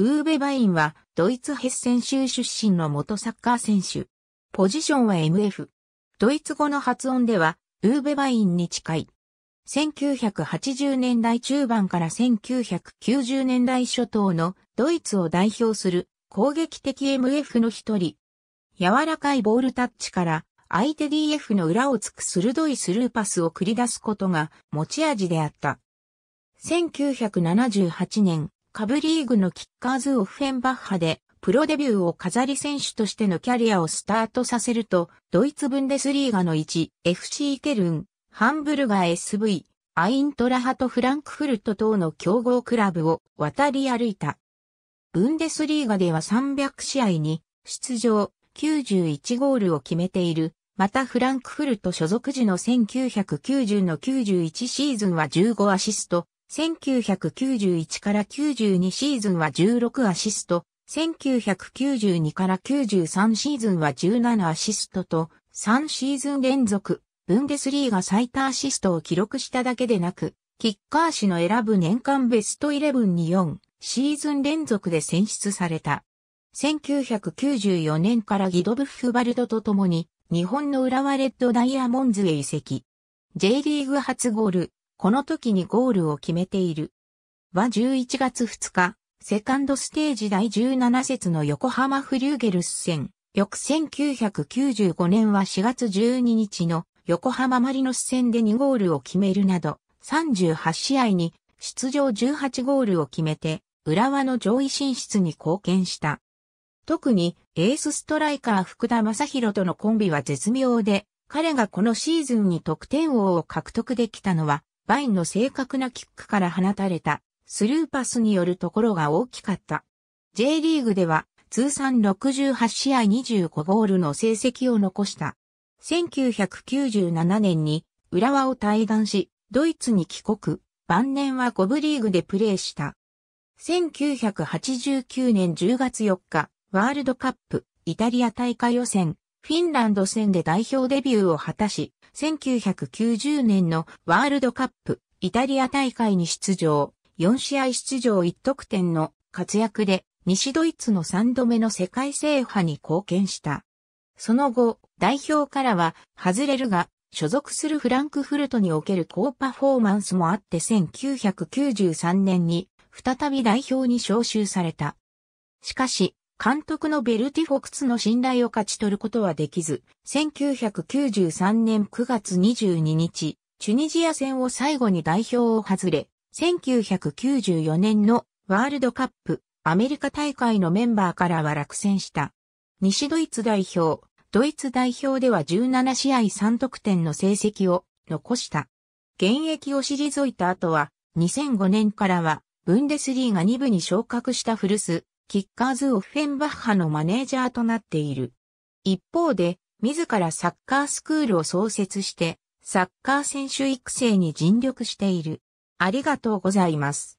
ウーベ・バインは、ドイツ・ヘッセン州出身の元サッカー選手。ポジションは MF。ドイツ語の発音では、ウーベ・バインに近い。1980年代中盤から1990年代初頭のドイツを代表する攻撃的 MF の一人。柔らかいボールタッチから相手 DF の裏をつく鋭いスルーパスを繰り出すことが持ち味であった。1978年、下部リーグのキッカーズ・オフェンバッハでプロデビューを飾り選手としてのキャリアをスタートさせると、ドイツブンデスリーガの1、FC ケルン、ハンブルガー SV、アイントラハとフランクフルト等の強豪クラブを渡り歩いた。ブンデスリーガでは300試合に出場、91ゴールを決めている。またフランクフルト所属時の1990の91シーズンは15アシスト、1991から92シーズンは16アシスト、1992から93シーズンは17アシストと、3シーズン連続、ブンデスリーが最多アシストを記録しただけでなく、キッカー氏の選ぶ年間ベスト11に4シーズン連続で選出された。1994年からギドブッフバルドと共に日本の浦和レッドダイヤモンズへ移籍。J リーグ初ゴール、この時にゴールを決めている。は11月2日、セカンドステージ第17節の横浜フリューゲルス戦、翌1995年は4月12日の横浜マリノス戦で2ゴールを決めるなど、38試合に出場18ゴールを決めて、浦和の上位進出に貢献した。特にエースストライカー福田正宏とのコンビは絶妙で、彼がこのシーズンに得点王を獲得できたのはバインの正確なキックから放たれたスルーパスによるところが大きかった。J リーグでは通算68試合25ゴールの成績を残した。1997年に浦和を退団し、ドイツに帰国、晩年は5部リーグでプレーした。1989年10月4日、ワールドカップ、イタリア大会予選、フィンランド戦で代表デビューを果たし、1990年のワールドカップイタリア大会に出場、4試合出場1得点の活躍で西ドイツの3度目の世界制覇に貢献した。その後、代表からは外れるが、所属するフランクフルトにおける高パフォーマンスもあって1993年に再び代表に招集された。しかし、監督のベルティ・フォクツの信頼を勝ち取ることはできず、1993年9月22日、チュニジア戦を最後に代表を外れ、1994年のワールドカップアメリカ大会のメンバーからは落選した。西ドイツ代表、ドイツ代表では17試合3得点の成績を残した。現役を退いた後は、2005年からは、ブンデスリーが2部に昇格した古巣、キッカーズ・オッフェンバッハのマネージャーとなっている。一方で、自らサッカースクールを創設して、サッカー選手育成に尽力している。ありがとうございます。